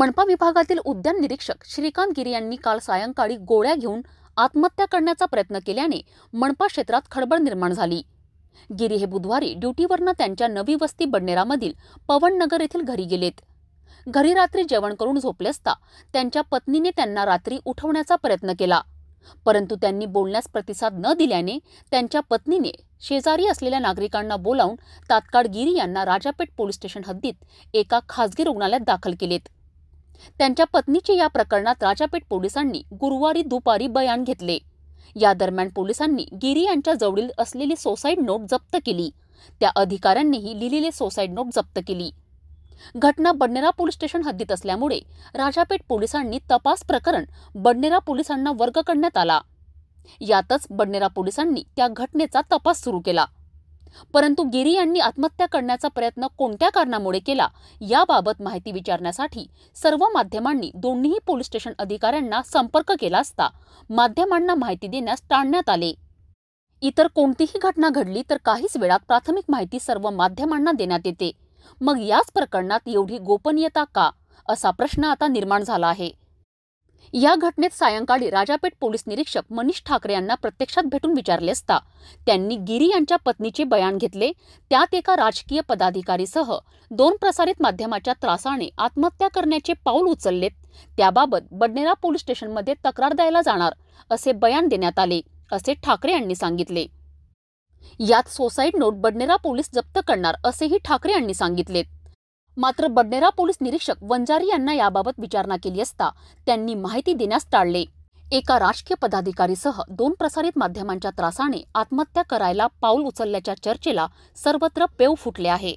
मनपा विभागातील उद्यान निरीक्षक श्रीकांत गिरी यांनी काल सायंकाळी गोळ्या घेऊन आत्महत्या करण्याचा प्रयत्न केल्याने मनपा क्षेत्रात खळबळ निर्माण झाली गिरी हे बुधवारी ड्युटीवरनं त्यांच्या नवी वस्ती बडनेरामधील पवननगर येथील घरी गेलेत घरी रात्री जेवण करून झोपले असता त्यांच्या पत्नीने त्यांना रात्री उठवण्याचा प्रयत्न केला परंतु त्यांनी बोलण्यास प्रतिसाद न दिल्याने त्यांच्या पत्नीने शेजारी असलेल्या नागरिकांना बोलावून तात्काळ गिरी यांना राजापेठ पोलीस स्टेशन हद्दीत एका खासगी रुग्णालयात दाखल केलेत त्यांच्या पत्नीचे या प्रकरणात राजापेठ पोलिसांनी गुरुवारी दुपारी बयान घेतले या दरम्यान पोलिसांनी गिरी यांच्या जवळील असलेली सोसाईड नोट जप्त केली त्या अधिकाऱ्यांनीही लिहिलेले सोसाईड नोट जप्त केली घटना बडनेरा पोलीस स्टेशन हद्दीत असल्यामुळे राजापेठ पोलिसांनी तपास प्रकरण बडनेरा पोलिसांना वर्ग करण्यात आला यातच बडनेरा पोलिसांनी त्या घटनेचा तपास सुरू केला परंतु गिरी यांनी आत्महत्या करण्याचा प्रयत्न कोणत्या कारणामुळे केला याबाबत माहिती विचारण्यासाठी सर्व माध्यमांनी दोन्ही पोलीस स्टेशन अधिकाऱ्यांना संपर्क केला असता माध्यमांना माहिती देण्यास टाळण्यात आले इतर कोणतीही घटना घडली तर काहीच वेळात प्राथमिक माहिती सर्व माध्यमांना देण्यात येते मग याच प्रकरणात एवढी गोपनीयता का असा प्रश्न आता निर्माण झाला आहे या घटनेत सायंकाळी राजापेठ पोलीस निरीक्षक मनीष ठाकरे यांना प्रत्यक्षात भेटून विचारले असता त्यांनी गिरी यांच्या पत्नीचे बयान घेतले त्यात एका राजकीय पदाधिकारीसह दोन प्रसारित माध्यमाच्या त्रासाने आत्महत्या करण्याचे पाऊल उचललेत त्याबाबत बडनेरा पोलीस स्टेशनमध्ये तक्रार द्यायला जाणार असे बयान देण्यात आले असे ठाकरे यांनी सांगितले यात सोसाईड नोट बडनेरा पोलीस जप्त करणार असेही ठाकरे यांनी सांगितले मात्र बडनेरा पोलीस निरीक्षक वंजारी यांना याबाबत विचारणा केली असता त्यांनी माहिती देण्यास टाळले एका राजकीय पदाधिकारीसह दोन प्रसारित माध्यमांच्या त्रासाने आत्महत्या करायला पाऊल उचलल्याच्या चर्चेला सर्वत्र पेव फुटले आहे